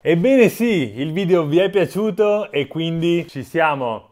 Ebbene sì, il video vi è piaciuto e quindi ci siamo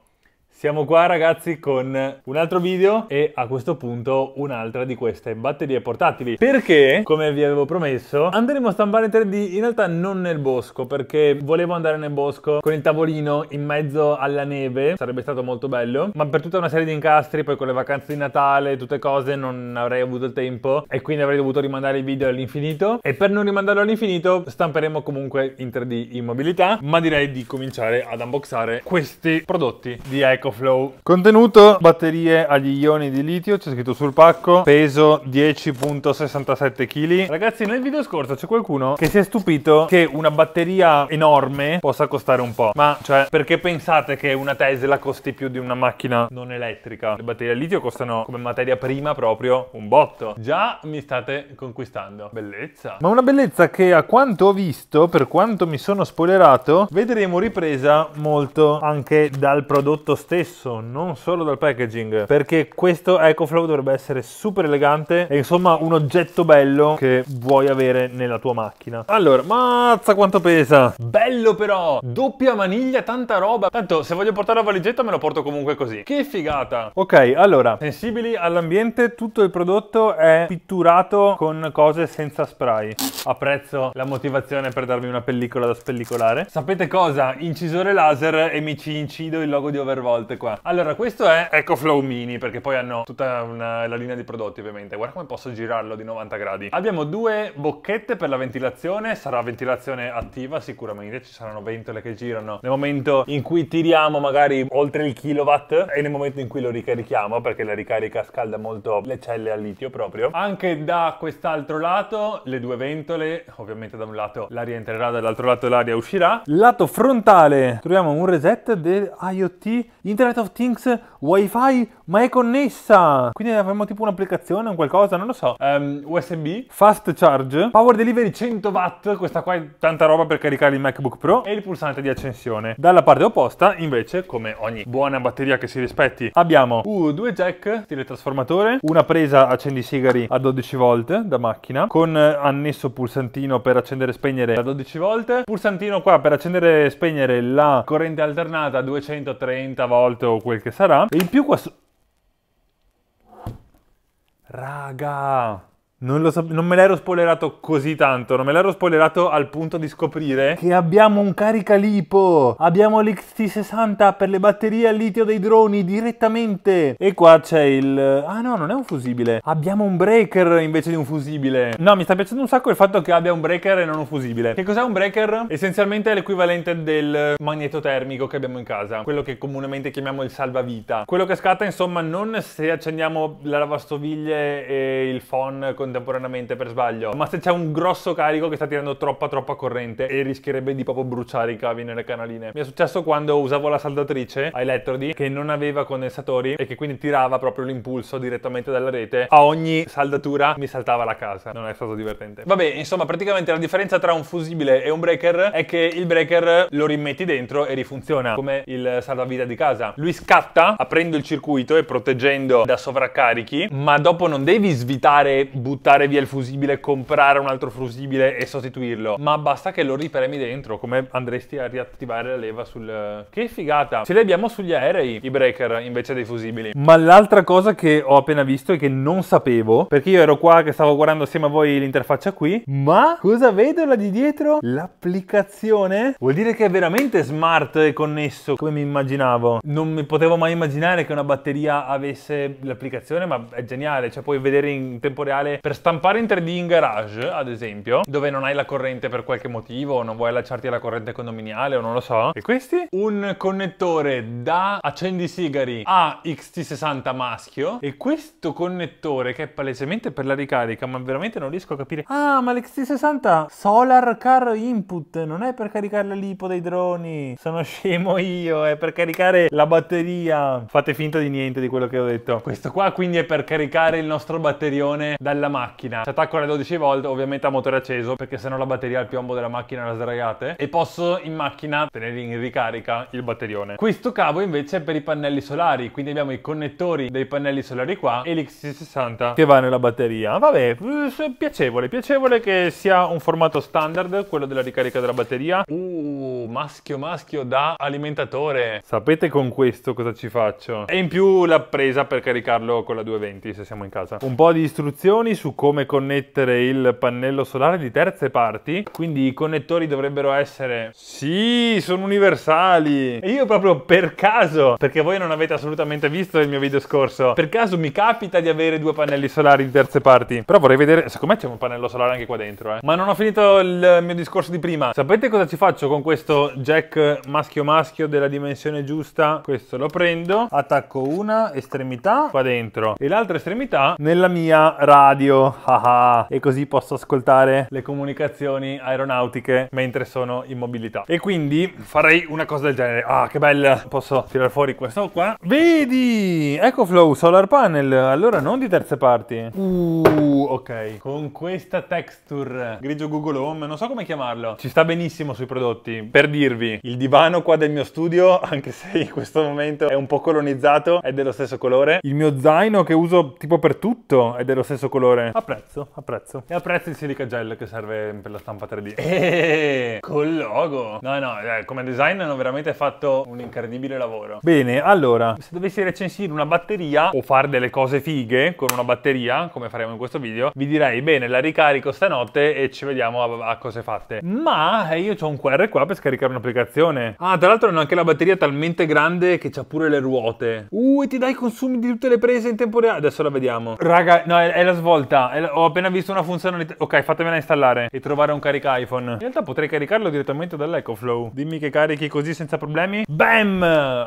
siamo qua ragazzi con un altro video e a questo punto un'altra di queste batterie portatili Perché, come vi avevo promesso, andremo a stampare 3D in realtà non nel bosco Perché volevo andare nel bosco con il tavolino in mezzo alla neve, sarebbe stato molto bello Ma per tutta una serie di incastri, poi con le vacanze di Natale, tutte cose, non avrei avuto il tempo E quindi avrei dovuto rimandare il video all'infinito E per non rimandarlo all'infinito stamperemo comunque in 3D in mobilità Ma direi di cominciare ad unboxare questi prodotti di Eco flow Contenuto batterie agli ioni di litio, c'è scritto sul pacco, peso 10.67 kg. Ragazzi nel video scorso c'è qualcuno che si è stupito che una batteria enorme possa costare un po'. Ma cioè perché pensate che una Tesla costi più di una macchina non elettrica? Le batterie a litio costano come materia prima proprio un botto. Già mi state conquistando. Bellezza. Ma una bellezza che a quanto ho visto, per quanto mi sono spoilerato, vedremo ripresa molto anche dal prodotto stesso stesso, non solo dal packaging, perché questo EcoFlow dovrebbe essere super elegante e insomma un oggetto bello che vuoi avere nella tua macchina. Allora, mazza quanto pesa! Bello però! Doppia maniglia, tanta roba! Tanto se voglio portare la valigetta me lo porto comunque così. Che figata! Ok, allora, sensibili all'ambiente, tutto il prodotto è pitturato con cose senza spray. Apprezzo la motivazione per darmi una pellicola da spellicolare. Sapete cosa? Incisore laser e mi ci incido il logo di Overvolt volte qua. Allora, questo è EcoFlow Mini, perché poi hanno tutta una, la linea di prodotti, ovviamente. Guarda come posso girarlo di 90 gradi. Abbiamo due bocchette per la ventilazione, sarà ventilazione attiva sicuramente, ci saranno ventole che girano nel momento in cui tiriamo magari oltre il kilowatt e nel momento in cui lo ricarichiamo, perché la ricarica scalda molto le celle al litio proprio. Anche da quest'altro lato le due ventole, ovviamente da un lato l'aria entrerà, dall'altro lato l'aria uscirà. Lato frontale troviamo un reset dell'IoT Internet of Things, Wi-Fi, ma è connessa! Quindi avremo tipo un'applicazione, un qualcosa, non lo so. Um, ehm, USB, fast charge, power delivery 100 watt, questa qua è tanta roba per caricare il MacBook Pro e il pulsante di accensione. Dalla parte opposta, invece, come ogni buona batteria che si rispetti, abbiamo uh, due jack, stile trasformatore, una presa accendi sigari a 12 volt da macchina, con annesso pulsantino per accendere e spegnere da 12 volt, pulsantino qua per accendere e spegnere la corrente alternata 230 volt volte o quel che sarà. E in più questo... Raga! Non, so, non, me l'ero spoilerato così tanto, non me l'ero spoilerato al punto di scoprire che abbiamo un caricalipo, abbiamo l'XT60 per le batterie al litio dei droni direttamente e qua c'è il... ah no, non è un fusibile, abbiamo un breaker invece di un fusibile. No, mi sta piacendo un sacco il fatto che abbia un breaker e non un fusibile. Che cos'è un breaker? Essenzialmente è l'equivalente del magneto termico che abbiamo in casa, quello che comunemente chiamiamo il salvavita. Quello che scatta insomma non se accendiamo la lavastoviglie e il phon con contemporaneamente per sbaglio, ma se c'è un grosso carico che sta tirando troppa troppa corrente e rischierebbe di proprio bruciare i cavi nelle canaline. Mi è successo quando usavo la saldatrice a elettrodi che non aveva condensatori e che quindi tirava proprio l'impulso direttamente dalla rete. A ogni saldatura mi saltava la casa. Non è stato divertente. Vabbè, insomma, praticamente la differenza tra un fusibile e un breaker è che il breaker lo rimetti dentro e rifunziona come il salvavita di casa. Lui scatta aprendo il circuito e proteggendo da sovraccarichi, ma dopo non devi svitare buttare buttare via il fusibile, comprare un altro fusibile e sostituirlo, ma basta che lo ripremi dentro, come andresti a riattivare la leva sul... Che figata! Ce li abbiamo sugli aerei, i breaker, invece dei fusibili. Ma l'altra cosa che ho appena visto e che non sapevo, perché io ero qua che stavo guardando assieme a voi l'interfaccia qui, ma cosa vedo là di dietro? L'applicazione? Vuol dire che è veramente smart e connesso, come mi immaginavo. Non mi potevo mai immaginare che una batteria avesse l'applicazione, ma è geniale, cioè puoi vedere in tempo reale per stampare in 3D in garage, ad esempio, dove non hai la corrente per qualche motivo o non vuoi allacciarti alla corrente condominiale o non lo so. E questi? Un connettore da accendisigari a XT60 maschio e questo connettore che è palesemente per la ricarica, ma veramente non riesco a capire. Ah, ma l'XT60 Solar Car Input non è per caricare la lipo dei droni. Sono scemo io, è per caricare la batteria. Fate finta di niente di quello che ho detto. Questo qua quindi è per caricare il nostro batterione dalla macchina. Ci attacco alle 12 volt, ovviamente a motore acceso, perché sennò la batteria al piombo della macchina la sdraiate. E posso in macchina tenere in ricarica il batterione. Questo cavo invece è per i pannelli solari, quindi abbiamo i connettori dei pannelli solari qua e l'XC60 che va nella batteria. Vabbè, eh, piacevole, piacevole che sia un formato standard, quello della ricarica della batteria. Uh maschio maschio da alimentatore. Sapete con questo cosa ci faccio? E in più la presa per caricarlo con la 220 se siamo in casa. Un po' di istruzioni su come connettere il pannello solare di terze parti. Quindi i connettori dovrebbero essere... Sì, sono universali! E io proprio per caso, perché voi non avete assolutamente visto il mio video scorso, per caso mi capita di avere due pannelli solari di terze parti. Però vorrei vedere... Secondo me c'è un pannello solare anche qua dentro, eh. Ma non ho finito il mio discorso di prima. Sapete cosa ci faccio con questo questo jack maschio maschio della dimensione giusta questo lo prendo attacco una estremità qua dentro e l'altra estremità nella mia radio ah, ah. e così posso ascoltare le comunicazioni aeronautiche mentre sono in mobilità e quindi farei una cosa del genere ah che bella posso tirare fuori questo qua vedi EcoFlow solar panel allora non di terze parti uh ok con questa texture grigio google home non so come chiamarlo ci sta benissimo sui prodotti per per dirvi, il divano qua del mio studio, anche se in questo momento è un po' colonizzato, è dello stesso colore. Il mio zaino che uso tipo per tutto è dello stesso colore. Apprezzo, apprezzo. E apprezzo il silica gel che serve per la stampa 3D. Eeeh, col logo. No, no, eh, come design hanno veramente fatto un incredibile lavoro. Bene, allora, se dovessi recensire una batteria o fare delle cose fighe con una batteria, come faremo in questo video, vi direi, bene, la ricarico stanotte e ci vediamo a, a cose fatte. Ma eh, io ho un QR qua per scaricare scaricare un'applicazione. Ah, tra l'altro hanno anche la batteria talmente grande che c'ha pure le ruote. Uh, e ti dai i consumi di tutte le prese in tempo reale. Adesso la vediamo. Raga, no, è, è la svolta. È la... ho appena visto una funzionalità. Ok, fatemela installare e trovare un carica iPhone. In realtà potrei caricarlo direttamente dall'EcoFlow. Dimmi che carichi così senza problemi. Bam!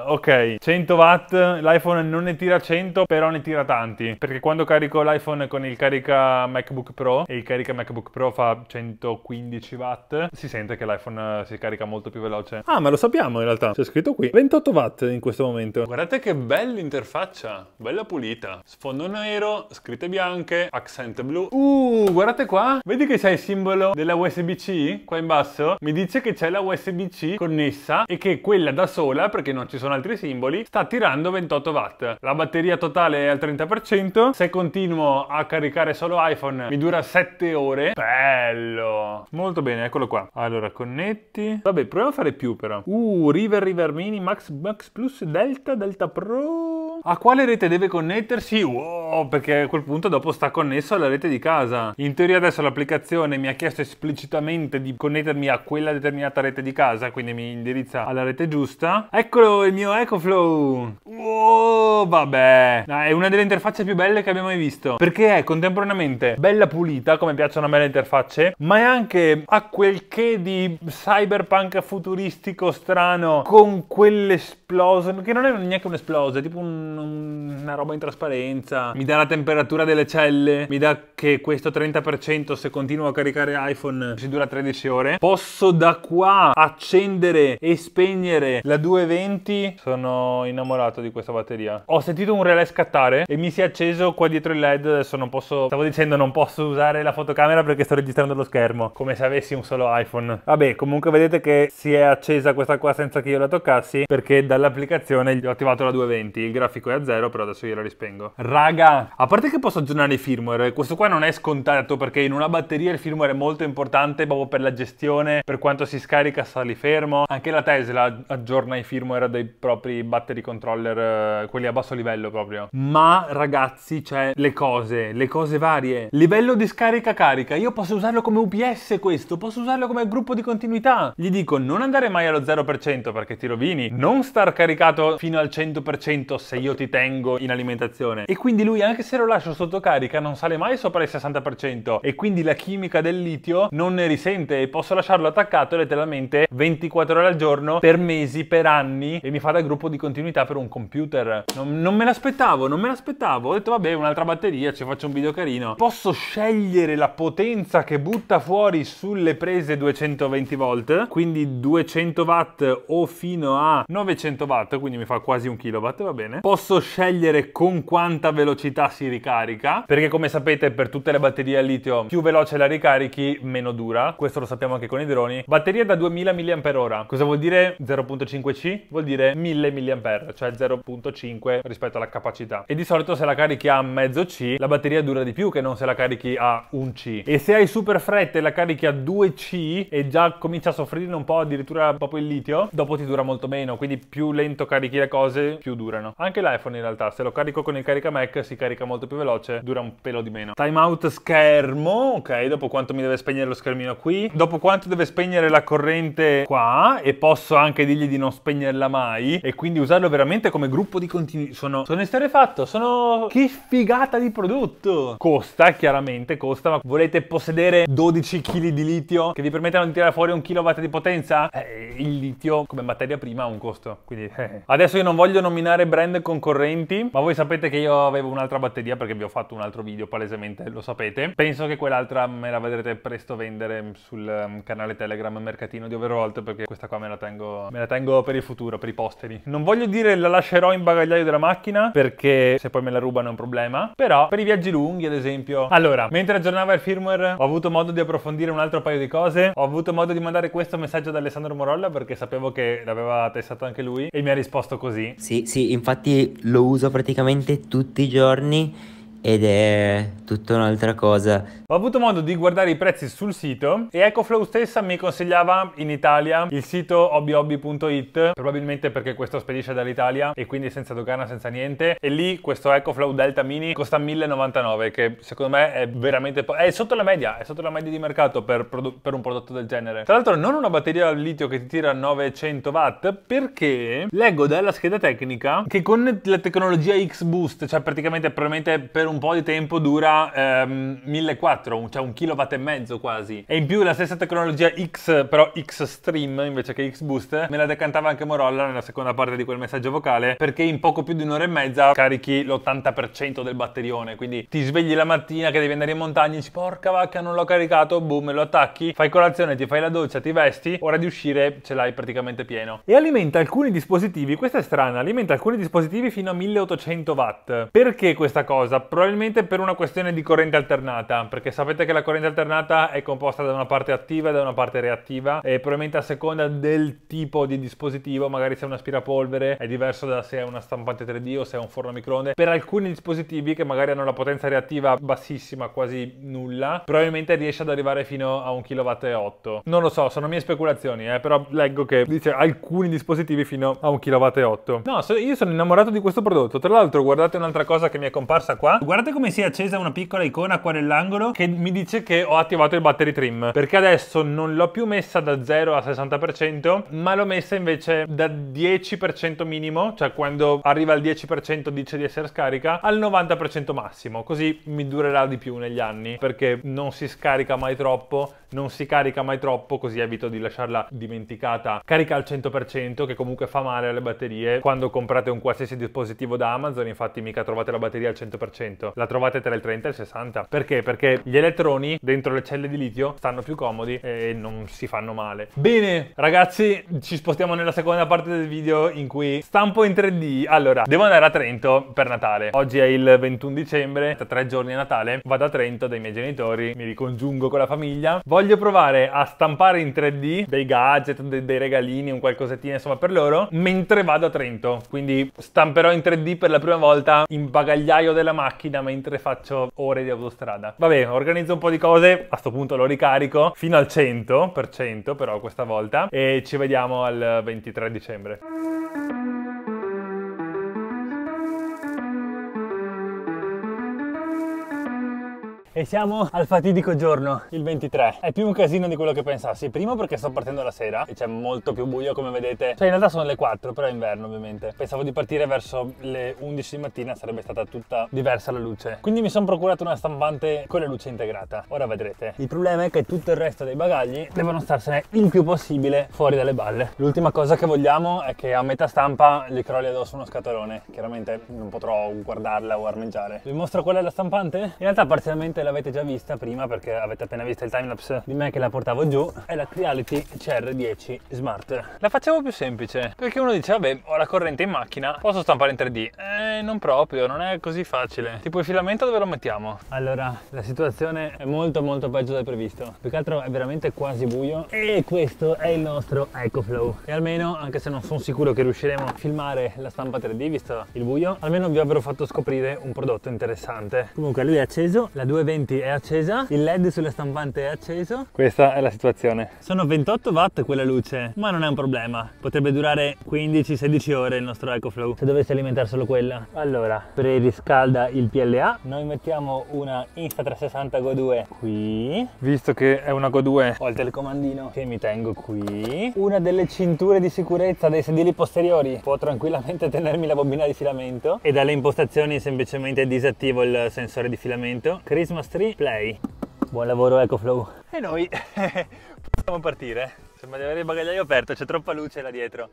Ok, 100 watt. L'iPhone non ne tira 100, però ne tira tanti. Perché quando carico l'iPhone con il carica MacBook Pro e il carica MacBook Pro fa 115 watt, si sente che l'iPhone eh, si carica molto più veloce. Ah, ma lo sappiamo in realtà. C'è scritto qui 28 watt in questo momento. Guardate che bella interfaccia, bella pulita. Sfondo nero, scritte bianche, accent blu. Uh, guardate qua. Vedi che c'è il simbolo della USB-C qua in basso? Mi dice che c'è la USB-C connessa e che quella da sola, perché non ci sono altri simboli, sta tirando 28 watt. La batteria totale è al 30%. Se continuo a caricare solo iPhone mi dura 7 ore. Bello! Molto bene, eccolo qua. Allora, connetti. Vabbè. Vabbè, proviamo a fare più però. Uh, River, River Mini, Max, Max Plus, Delta, Delta Pro... A quale rete deve connettersi? Wow, perché a quel punto dopo sta connesso alla rete di casa. In teoria adesso l'applicazione mi ha chiesto esplicitamente di connettermi a quella determinata rete di casa, quindi mi indirizza alla rete giusta. Eccolo il mio EcoFlow! Wow, vabbè! Ah, è una delle interfacce più belle che abbiamo mai visto, perché è contemporaneamente bella pulita, come piacciono a me le interfacce, ma è anche a quel che di cyberpunk futuristico strano con quell'esplosion, che non è neanche un è tipo un un, una roba in trasparenza, mi dà la temperatura delle celle, mi dà che questo 30% se continuo a caricare iPhone si dura 13 ore. Posso da qua accendere e spegnere la 220. Sono innamorato di questa batteria. Ho sentito un relè scattare e mi si è acceso qua dietro il LED. Adesso non posso, stavo dicendo non posso usare la fotocamera perché sto registrando lo schermo, come se avessi un solo iPhone. Vabbè, comunque vedete che si è accesa questa qua senza che io la toccassi perché dall'applicazione gli ho attivato la 220, il grafico traffico è a zero, però adesso gliela rispengo. Raga, a parte che posso aggiornare il firmware, questo qua non è scontato perché in una batteria il firmware è molto importante proprio per la gestione, per quanto si scarica sali fermo. Anche la Tesla aggiorna i firmware dei propri battery controller, eh, quelli a basso livello proprio. Ma ragazzi, cioè le cose, le cose varie. Livello di scarica carica, io posso usarlo come UPS questo, posso usarlo come gruppo di continuità. Gli dico non andare mai allo 0% perché ti rovini, non star caricato fino al 100% se Esatto. io ti tengo in alimentazione. E quindi lui anche se lo lascio sotto carica non sale mai sopra il 60% e quindi la chimica del litio non ne risente e posso lasciarlo attaccato letteralmente 24 ore al giorno per mesi, per anni e mi fa da gruppo di continuità per un computer. Non, non me l'aspettavo, non me l'aspettavo. Ho detto vabbè un'altra batteria, ci faccio un video carino. Posso scegliere la potenza che butta fuori sulle prese 220 volt, quindi 200 watt o fino a 900 watt, quindi mi fa quasi un kilowatt, va bene posso scegliere con quanta velocità si ricarica, perché come sapete per tutte le batterie a litio più veloce la ricarichi, meno dura. Questo lo sappiamo anche con i droni. Batteria da 2000 mAh. Cosa vuol dire 0.5C? Vuol dire 1000 mAh, cioè 0.5 rispetto alla capacità. E di solito se la carichi a mezzo C, la batteria dura di più che non se la carichi a 1 C. E se hai super fretta e la carichi a 2C e già comincia a soffrire un po' addirittura proprio il litio, dopo ti dura molto meno, quindi più lento carichi le cose, più durano. Anche anche l'iPhone in realtà, se lo carico con il carica Mac si carica molto più veloce, dura un pelo di meno. Timeout schermo, ok, dopo quanto mi deve spegnere lo schermino qui, dopo quanto deve spegnere la corrente qua e posso anche dirgli di non spegnerla mai e quindi usarlo veramente come gruppo di continui. Sono, sono esterefatto, sono... Che figata di prodotto! Costa, chiaramente costa, ma volete possedere 12 kg di litio che vi permettano di tirare fuori un kilowatt di potenza? Eh, il litio come materia prima ha un costo, quindi... Eh. Adesso io non voglio nominare brand con concorrenti, ma voi sapete che io avevo un'altra batteria perché vi ho fatto un altro video, palesemente lo sapete. Penso che quell'altra me la vedrete presto vendere sul ehm, canale Telegram Mercatino di Overworld perché questa qua me la tengo, me la tengo per il futuro, per i posteri. Non voglio dire la lascerò in bagagliaio della macchina perché se poi me la rubano è un problema, però per i viaggi lunghi ad esempio. Allora, mentre aggiornava il firmware ho avuto modo di approfondire un altro paio di cose, ho avuto modo di mandare questo messaggio ad Alessandro Morolla perché sapevo che l'aveva testato anche lui e mi ha risposto così. Sì, sì, infatti lo uso praticamente tutti i giorni ed è tutta un'altra cosa. Ho avuto modo di guardare i prezzi sul sito e EcoFlow stessa mi consigliava in Italia il sito hobbyhobby.it, probabilmente perché questo spedisce dall'Italia e quindi senza dogana, senza niente, e lì questo EcoFlow Delta Mini costa 1099 che secondo me è veramente po- è sotto la media, è sotto la media di mercato per, per un prodotto del genere. Tra l'altro non una batteria al litio che ti tira 900 watt perché leggo dalla scheda tecnica che con la tecnologia X-Boost, cioè praticamente probabilmente per un po' di tempo dura ehm, 1400, cioè un kilowatt e mezzo quasi. E in più la stessa tecnologia X, però X Stream invece che X Boost, me la decantava anche Morolla nella seconda parte di quel messaggio vocale, perché in poco più di un'ora e mezza carichi l'80% del batterione, quindi ti svegli la mattina che devi andare in montagna e dici porca vacca non l'ho caricato, boom, lo attacchi, fai colazione, ti fai la doccia, ti vesti, ora di uscire ce l'hai praticamente pieno. E alimenta alcuni dispositivi, questa è strana, alimenta alcuni dispositivi fino a 1800 watt. Perché questa cosa? Probabilmente Probabilmente per una questione di corrente alternata, perché sapete che la corrente alternata è composta da una parte attiva e da una parte reattiva e probabilmente a seconda del tipo di dispositivo, magari se è un aspirapolvere è diverso da se è una stampante 3D o se è un forno a microonde. Per alcuni dispositivi che magari hanno la potenza reattiva bassissima, quasi nulla, probabilmente riesce ad arrivare fino a 1,8 kW. Non lo so, sono mie speculazioni, eh, però leggo che dice alcuni dispositivi fino a 1,8 kW. No, io sono innamorato di questo prodotto. Tra l'altro guardate un'altra cosa che mi è comparsa qua. Guardate come si è accesa una piccola icona qua nell'angolo che mi dice che ho attivato il battery trim. Perché adesso non l'ho più messa da 0 a 60%, ma l'ho messa invece da 10% minimo, cioè quando arriva al 10% dice di essere scarica, al 90% massimo. Così mi durerà di più negli anni perché non si scarica mai troppo, non si carica mai troppo, così evito di lasciarla dimenticata carica al 100% che comunque fa male alle batterie quando comprate un qualsiasi dispositivo da Amazon infatti mica trovate la batteria al 100% 100%, la trovate tra il 30 e il 60. Perché? Perché gli elettroni dentro le celle di litio stanno più comodi e non si fanno male. Bene, ragazzi, ci spostiamo nella seconda parte del video in cui stampo in 3D. Allora, devo andare a Trento per Natale. Oggi è il 21 dicembre, tra tre giorni a Natale, vado a Trento dai miei genitori, mi ricongiungo con la famiglia. Voglio provare a stampare in 3D dei gadget, dei, dei regalini, un qualcosettino insomma, per loro, mentre vado a Trento. Quindi stamperò in 3D per la prima volta in bagagliaio della macchina macchina mentre faccio ore di autostrada. Vabbè, organizzo un po' di cose, a sto punto lo ricarico fino al 100% però questa volta e ci vediamo al 23 dicembre. e siamo al fatidico giorno, il 23. È più un casino di quello che pensassi. Primo perché sto partendo la sera e c'è molto più buio come vedete. Cioè in realtà sono le 4, però è inverno ovviamente. Pensavo di partire verso le 11 di mattina, sarebbe stata tutta diversa la luce. Quindi mi sono procurato una stampante con la luce integrata. Ora vedrete. Il problema è che tutto il resto dei bagagli devono starsene il più possibile fuori dalle balle. L'ultima cosa che vogliamo è che a metà stampa gli crolli addosso uno scatolone. Chiaramente non potrò guardarla o armeggiare. Vi mostro qual è la stampante? In realtà parzialmente la l'avete già vista prima perché avete appena visto il timelapse di me che la portavo giù, è la Creality CR10 Smart. La facevo più semplice perché uno dice vabbè ho la corrente in macchina, posso stampare in 3D? Eh non proprio, non è così facile. Tipo il filamento dove lo mettiamo? Allora la situazione è molto molto peggio del previsto, più che altro è veramente quasi buio e questo è il nostro EcoFlow. E almeno anche se non sono sicuro che riusciremo a filmare la stampa 3D visto il buio, almeno vi avrò fatto scoprire un prodotto interessante. Comunque lui è acceso, la 2 denti è accesa, il led sulla stampante è acceso. Questa è la situazione. Sono 28 watt quella luce, ma non è un problema. Potrebbe durare 15-16 ore il nostro EcoFlow, se dovesse alimentare solo quella. Allora, preriscalda il PLA. Noi mettiamo una Insta360 Go 2 qui. Visto che è una Go 2, ho il telecomandino che mi tengo qui. Una delle cinture di sicurezza dei sedili posteriori può tranquillamente tenermi la bobina di filamento. E dalle impostazioni semplicemente disattivo il sensore di filamento. Christmas Mastery Play. Buon lavoro EcoFlow. E noi possiamo partire. Sembra di avere il bagagliaio aperto, c'è troppa luce là dietro.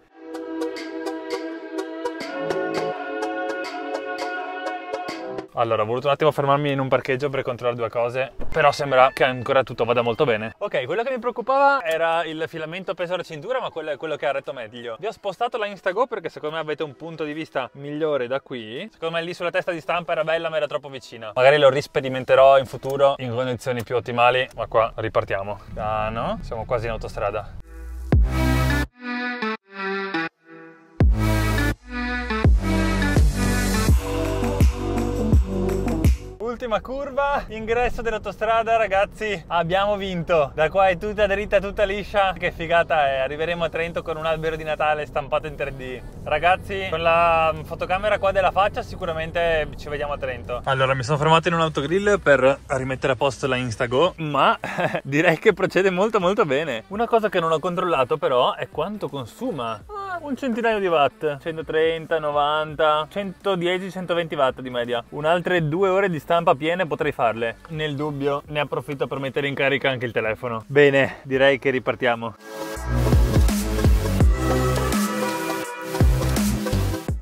Allora, ho voluto un attimo fermarmi in un parcheggio per controllare due cose, però sembra che ancora tutto vada molto bene. Ok, quello che mi preoccupava era il filamento peso alla cintura, ma quello è quello che ha retto meglio. Vi ho spostato la Instago perché secondo me avete un punto di vista migliore da qui. Secondo me lì sulla testa di stampa era bella, ma era troppo vicina. Magari lo rispedimenterò in futuro in condizioni più ottimali, ma qua ripartiamo. Ah no, siamo quasi in autostrada. l'ultima curva, ingresso dell'autostrada ragazzi, abbiamo vinto. Da qua è tutta dritta, tutta liscia, che figata è. Eh. Arriveremo a Trento con un albero di Natale stampato in 3D. Ragazzi, con la mm, fotocamera qua della faccia sicuramente ci vediamo a Trento. Allora, mi sono fermato in un autogrill per rimettere a posto la Instago, ma direi che procede molto molto bene. Una cosa che non ho controllato però è quanto consuma un centinaio di watt 130 90 110 120 watt di media un'altre due ore di stampa piene potrei farle nel dubbio ne approfitto per mettere in carica anche il telefono bene direi che ripartiamo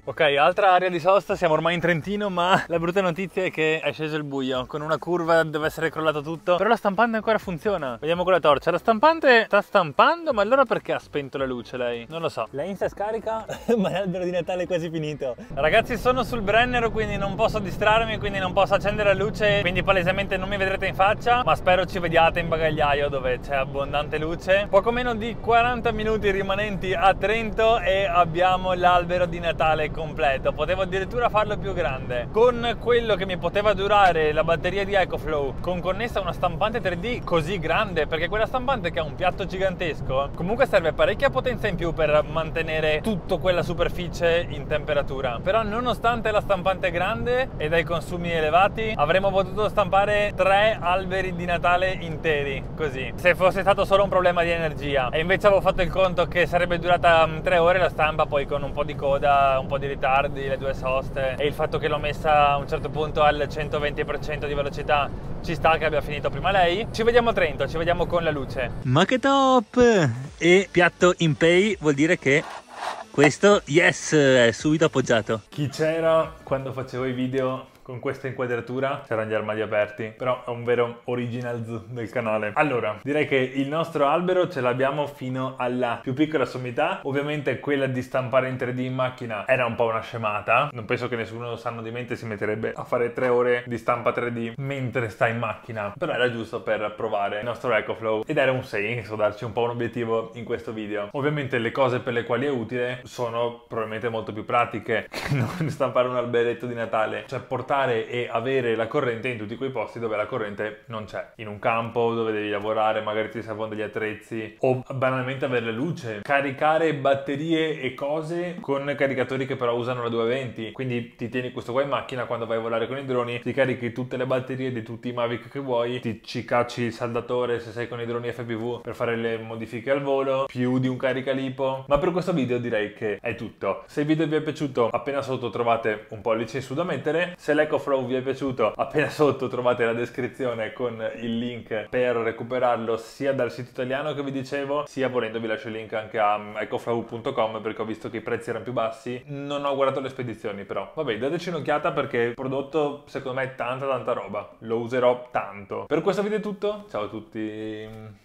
Ok, altra area di sosta, siamo ormai in Trentino, ma la brutta notizia è che è sceso il buio. Con una curva deve essere crollato tutto, però la stampante ancora funziona. Vediamo con la torcia. La stampante sta stampando, ma allora perché ha spento la luce lei? Non lo so. La Insta scarica, ma l'albero di Natale è quasi finito. Ragazzi, sono sul Brennero, quindi non posso distrarmi, quindi non posso accendere la luce, quindi palesemente non mi vedrete in faccia, ma spero ci vediate in bagagliaio dove c'è abbondante luce. Poco meno di 40 minuti rimanenti a Trento e abbiamo l'albero di Natale completo, potevo addirittura farlo più grande. Con quello che mi poteva durare la batteria di EcoFlow, con connessa una stampante 3D così grande, perché quella stampante che ha un piatto gigantesco, comunque serve parecchia potenza in più per mantenere tutta quella superficie in temperatura. Però nonostante la stampante grande e dai consumi elevati, avremmo potuto stampare tre alberi di Natale interi, così. Se fosse stato solo un problema di energia. E invece avevo fatto il conto che sarebbe durata mm, tre ore la stampa, poi con un po' di coda, un po' di di ritardi, le due soste e il fatto che l'ho messa a un certo punto al 120% di velocità ci sta che abbia finito prima lei. Ci vediamo a Trento, ci vediamo con la luce. Ma che top! E piatto in pay vuol dire che questo, yes, è subito appoggiato. Chi c'era quando facevo i video con questa inquadratura c'erano gli armadi aperti, però è un vero original del canale. Allora, direi che il nostro albero ce l'abbiamo fino alla più piccola sommità, ovviamente quella di stampare in 3D in macchina era un po' una scemata, non penso che nessuno lo sanno di mente si metterebbe a fare tre ore di stampa 3D mentre sta in macchina, però era giusto per provare il nostro EcoFlow ed era un senso darci un po' un obiettivo in questo video. Ovviamente le cose per le quali è utile sono probabilmente molto più pratiche che non stampare un alberetto di Natale, cioè portare portare e avere la corrente in tutti quei posti dove la corrente non c'è. In un campo dove devi lavorare, magari ti servono degli attrezzi o banalmente avere la luce. Caricare batterie e cose con caricatori che però usano la 220. Quindi ti tieni questo qua in macchina quando vai a volare con i droni, ti carichi tutte le batterie di tutti i Mavic che vuoi, ti ci cacci il saldatore se sei con i droni FPV per fare le modifiche al volo, più di un caricalipo. Ma per questo video direi che è tutto. Se il video vi è piaciuto appena sotto trovate un pollice in su da mettere. Se l'hai Stack vi è piaciuto, appena sotto trovate la descrizione con il link per recuperarlo sia dal sito italiano che vi dicevo, sia volendo vi lascio il link anche a ecoflow.com perché ho visto che i prezzi erano più bassi. Non ho guardato le spedizioni però. Vabbè, dateci un'occhiata perché il prodotto secondo me è tanta tanta roba. Lo userò tanto. Per questo video è tutto. Ciao a tutti.